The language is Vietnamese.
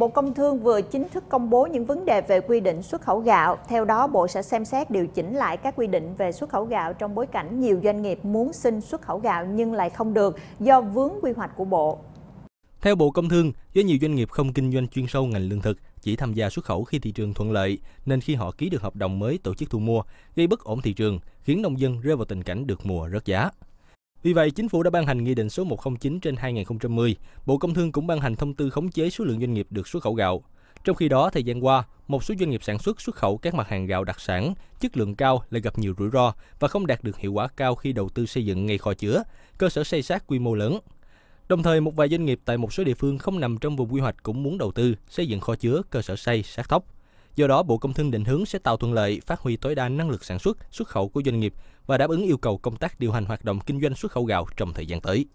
Bộ Công Thương vừa chính thức công bố những vấn đề về quy định xuất khẩu gạo. Theo đó, Bộ sẽ xem xét điều chỉnh lại các quy định về xuất khẩu gạo trong bối cảnh nhiều doanh nghiệp muốn xin xuất khẩu gạo nhưng lại không được do vướng quy hoạch của Bộ. Theo Bộ Công Thương, do nhiều doanh nghiệp không kinh doanh chuyên sâu ngành lương thực, chỉ tham gia xuất khẩu khi thị trường thuận lợi, nên khi họ ký được hợp đồng mới tổ chức thu mua, gây bất ổn thị trường, khiến nông dân rơi vào tình cảnh được mùa rớt giá. Vì vậy, chính phủ đã ban hành Nghị định số 109 trên 2010. Bộ Công Thương cũng ban hành thông tư khống chế số lượng doanh nghiệp được xuất khẩu gạo. Trong khi đó, thời gian qua, một số doanh nghiệp sản xuất xuất khẩu các mặt hàng gạo đặc sản, chất lượng cao lại gặp nhiều rủi ro và không đạt được hiệu quả cao khi đầu tư xây dựng ngay kho chứa, cơ sở xây sát quy mô lớn. Đồng thời, một vài doanh nghiệp tại một số địa phương không nằm trong vùng quy hoạch cũng muốn đầu tư xây dựng kho chứa, cơ sở xây sát thóc. Do đó, Bộ Công Thương định hướng sẽ tạo thuận lợi, phát huy tối đa năng lực sản xuất, xuất khẩu của doanh nghiệp và đáp ứng yêu cầu công tác điều hành hoạt động kinh doanh xuất khẩu gạo trong thời gian tới.